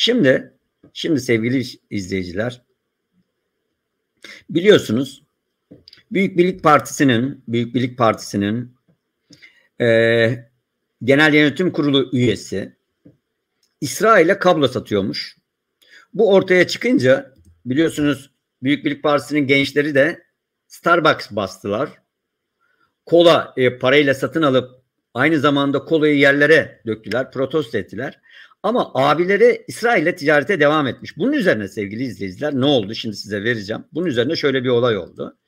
Şimdi şimdi sevgili izleyiciler biliyorsunuz Büyük Birlik Partisi'nin Büyük Birlik Partisi'nin e, Genel Yönetim Kurulu üyesi İsrail'e kablo satıyormuş. Bu ortaya çıkınca biliyorsunuz Büyük Birlik Partisi'nin gençleri de Starbucks bastılar. Kola e, parayla satın alıp Aynı zamanda kolayı yerlere döktüler, protesto ettiler. Ama abileri İsrail'le ticarete devam etmiş. Bunun üzerine sevgili izleyiciler ne oldu şimdi size vereceğim. Bunun üzerine şöyle bir olay oldu.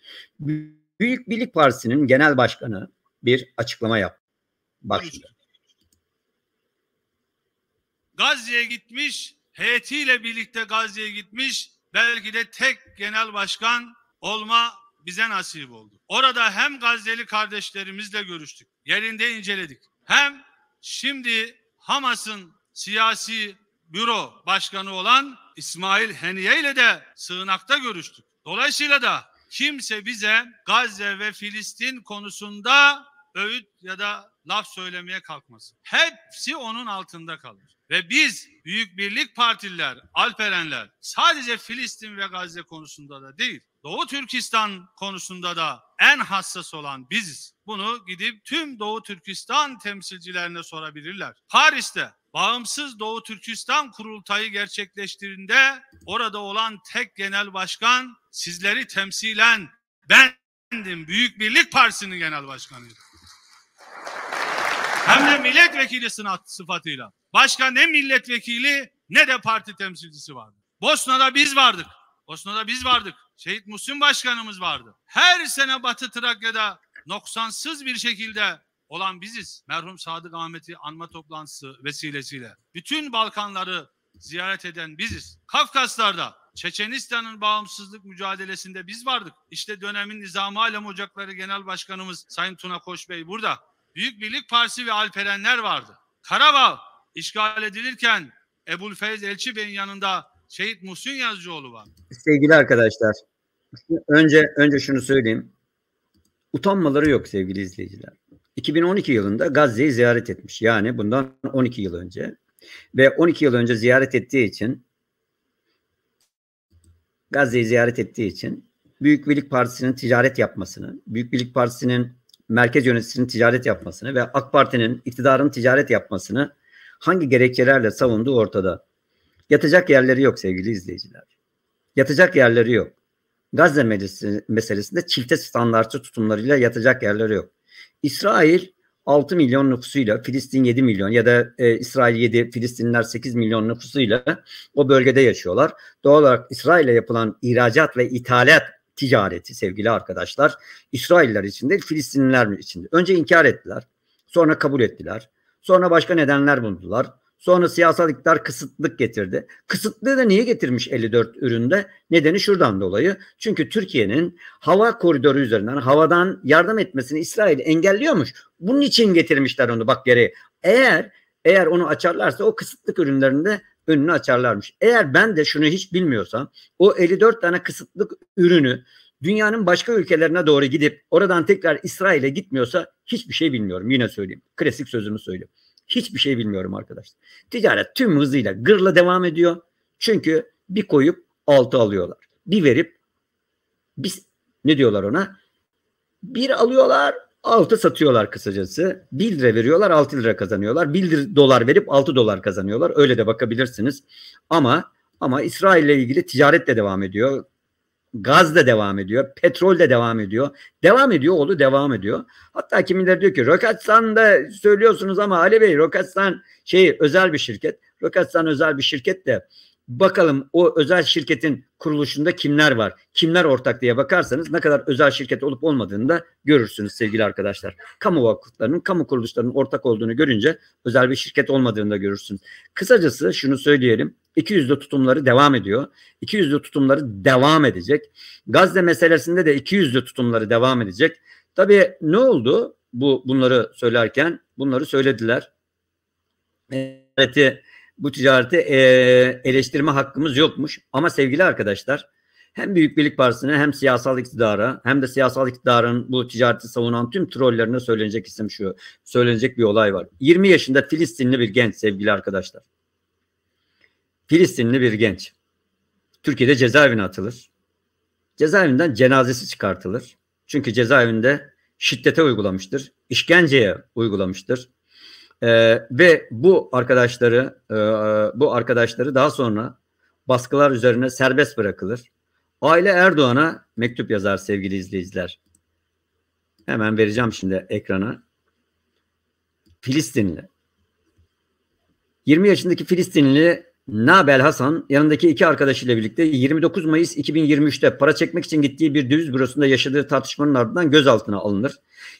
Büyük Birlik Partisi'nin genel başkanı bir açıklama yaptı. Bak şimdi. Gazze'ye gitmiş, heyetiyle birlikte Gazze'ye gitmiş. Belki de tek genel başkan olma bize nasip oldu. Orada hem Gazze'li kardeşlerimizle görüştük, yerinde inceledik. Hem şimdi Hamas'ın siyasi büro başkanı olan İsmail Heniye ile de sığınakta görüştük. Dolayısıyla da kimse bize Gazze ve Filistin konusunda öğüt ya da laf söylemeye kalkmasın. Hepsi onun altında kalır. Ve biz Büyük Birlik Partililer, Alperenler sadece Filistin ve Gazze konusunda da değil, Doğu Türkistan konusunda da en hassas olan biziz. Bunu gidip tüm Doğu Türkistan temsilcilerine sorabilirler. Paris'te Bağımsız Doğu Türkistan Kurultayı gerçekleştirinde orada olan tek genel başkan sizleri temsilen bendim. Büyük Birlik Partisi'nin genel başkanıydı. Hem de milletvekili sıfatıyla. Başka ne milletvekili ne de parti temsilcisi vardı. Bosna'da biz vardık. Osno'da biz vardık. Şehit Muhsin Başkanımız vardı. Her sene Batı Trakya'da noksansız bir şekilde olan biziz. Merhum Sadık Ahmet'i anma toplantısı vesilesiyle. Bütün Balkanları ziyaret eden biziz. Kafkaslar'da Çeçenistan'ın bağımsızlık mücadelesinde biz vardık. İşte dönemin Nizami Alem Ocakları Genel Başkanımız Sayın Tuna Koç Bey burada. Büyük Birlik Partisi ve Alperenler vardı. Karabağ işgal edilirken Ebul Feyz Elçi Bey'in yanında Şehit Muhsin Yazıcıoğlu var. Sevgili arkadaşlar, önce önce şunu söyleyeyim. Utanmaları yok sevgili izleyiciler. 2012 yılında Gazze'yi ziyaret etmiş. Yani bundan 12 yıl önce. Ve 12 yıl önce ziyaret ettiği için Gazze'yi ziyaret ettiği için Büyük Birlik Partisi'nin ticaret yapmasını, Büyük Birlik Partisi'nin merkez yöneticisinin ticaret yapmasını ve AK Parti'nin iktidarın ticaret yapmasını hangi gerekçelerle savunduğu ortada. Yatacak yerleri yok sevgili izleyiciler. Yatacak yerleri yok. Gazze meselesinde çifte standartçı tutumlarıyla yatacak yerleri yok. İsrail 6 milyon nüfusuyla Filistin 7 milyon ya da e, İsrail 7 Filistinler 8 milyon nüfusuyla o bölgede yaşıyorlar. Doğal olarak İsrail'e yapılan ihracat ve ithalat ticareti sevgili arkadaşlar İsrailler için değil Filistinliler için. Önce inkar ettiler. Sonra kabul ettiler. Sonra başka nedenler buldular. Sonra siyasal iktidar kısıtlılık getirdi. Kısıtlığı da niye getirmiş 54 üründe? Nedeni şuradan dolayı. Çünkü Türkiye'nin hava koridoru üzerinden havadan yardım etmesini İsrail engelliyormuş. Bunun için getirmişler onu bak geri. Eğer eğer onu açarlarsa o kısıtlık ürünlerinde önünü açarlarmış. Eğer ben de şunu hiç bilmiyorsam o 54 tane kısıtlık ürünü dünyanın başka ülkelerine doğru gidip oradan tekrar İsrail'e gitmiyorsa hiçbir şey bilmiyorum. Yine söyleyeyim. Klasik sözümü söyleyeyim. Hiçbir şey bilmiyorum arkadaşlar. Ticaret tüm hızıyla gırla devam ediyor. Çünkü bir koyup altı alıyorlar. Bir verip biz ne diyorlar ona? Bir alıyorlar altı satıyorlar kısacası. Bir lira veriyorlar altı lira kazanıyorlar. Bir dolar verip altı dolar kazanıyorlar. Öyle de bakabilirsiniz. Ama ama İsrail ile ilgili ticaretle devam ediyor. Gaz da devam ediyor. Petrol de devam ediyor. Devam ediyor. Oğlu devam ediyor. Hatta kimileri diyor ki Roketsan'da söylüyorsunuz ama Ali Bey Roketsan şey özel bir şirket. Roketsan özel bir şirket de bakalım o özel şirketin kuruluşunda kimler var? Kimler ortak diye bakarsanız ne kadar özel şirket olup olmadığını da görürsünüz sevgili arkadaşlar. Kamu vakıflarının, kamu kuruluşlarının ortak olduğunu görünce özel bir şirket olmadığını da görürsünüz. Kısacası şunu söyleyelim. 200'lü tutumları devam ediyor. 200'lü tutumları devam edecek. Gazze meselesinde de 200'lü tutumları devam edecek. Tabii ne oldu bu bunları söylerken? Bunları söylediler. Evet bu ticareti e, eleştirme hakkımız yokmuş. Ama sevgili arkadaşlar hem Büyük Birlik Partisi'ne hem siyasal iktidara hem de siyasal iktidarın bu ticareti savunan tüm trollerine söylenecek isim şu. Söylenecek bir olay var. 20 yaşında Filistinli bir genç sevgili arkadaşlar. Filistinli bir genç. Türkiye'de cezaevine atılır. Cezaevinden cenazesi çıkartılır. Çünkü cezaevinde şiddete uygulamıştır, işkenceye uygulamıştır, ee, ve bu arkadaşları e, bu arkadaşları daha sonra baskılar üzerine serbest bırakılır. Aile Erdoğan'a mektup yazar sevgili izleyiciler. Hemen vereceğim şimdi ekrana. Filistinli. 20 yaşındaki Filistinli Nabel Hasan yanındaki iki arkadaşıyla birlikte 29 Mayıs 2023'te para çekmek için gittiği bir döviz bürosunda yaşadığı tartışmanın ardından gözaltına alınır.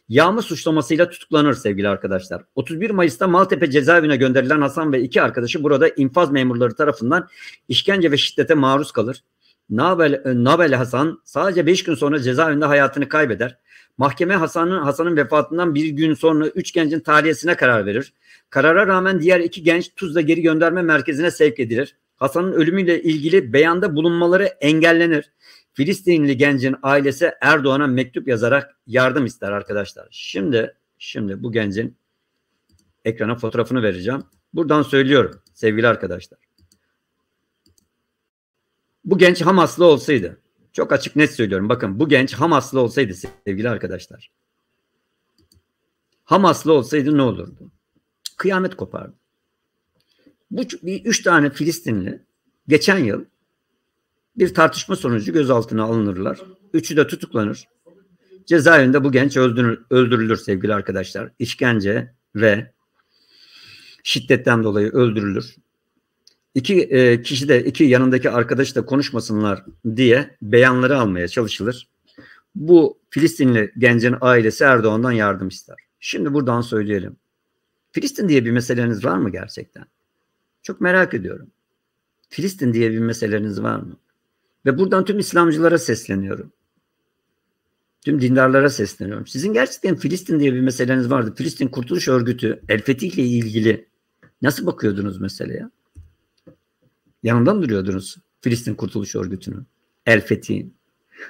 Yağma suçlamasıyla tutuklanır sevgili arkadaşlar. 31 Mayıs'ta Maltepe cezaevine gönderilen Hasan ve iki arkadaşı burada infaz memurları tarafından işkence ve şiddete maruz kalır. Nabel, e, Nabel Hasan sadece 5 gün sonra cezaevinde hayatını kaybeder. Mahkeme Hasan'ın Hasan'ın vefatından bir gün sonra 3 gencin tahliyesine karar verir. Karara rağmen diğer iki genç Tuzla geri gönderme merkezine sevk edilir. Hasan'ın ölümüyle ilgili beyanda bulunmaları engellenir. Filistinli gencin ailesi Erdoğan'a mektup yazarak yardım ister arkadaşlar. Şimdi şimdi bu gencin ekrana fotoğrafını vereceğim. Buradan söylüyorum sevgili arkadaşlar bu genç Hamaslı olsaydı çok açık net söylüyorum bakın bu genç Hamaslı olsaydı sevgili arkadaşlar Hamaslı olsaydı ne olurdu? Kıyamet kopardı. Bu üç tane Filistinli geçen yıl bir tartışma sonucu gözaltına alınırlar. Üçü de tutuklanır. Cezaevinde bu genç öldürülür, öldürülür sevgili arkadaşlar. İşkence ve şiddetten dolayı öldürülür. İki e, kişi de iki yanındaki arkadaş da konuşmasınlar diye beyanları almaya çalışılır. Bu Filistinli gencin ailesi Erdoğan'dan yardım ister. Şimdi buradan söyleyelim. Filistin diye bir meseleniz var mı gerçekten? Çok merak ediyorum. Filistin diye bir meseleniz var mı? Ve buradan tüm İslamcılara sesleniyorum. Tüm dindarlara sesleniyorum. Sizin gerçekten Filistin diye bir meseleniz vardı. Filistin Kurtuluş Örgütü El Fetih ile ilgili nasıl bakıyordunuz meseleye? yanında mı duruyordunuz Filistin Kurtuluş Örgütü'nün, El Fethi'nin?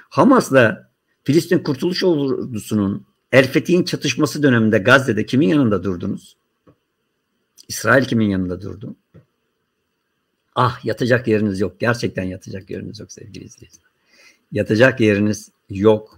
Hamas'la Filistin Kurtuluş Ordusu'nun El Fethi'nin çatışması döneminde Gazze'de kimin yanında durdunuz? İsrail kimin yanında durdu? Ah yatacak yeriniz yok. Gerçekten yatacak yeriniz yok sevgili izleyiciler. Yatacak yeriniz yok.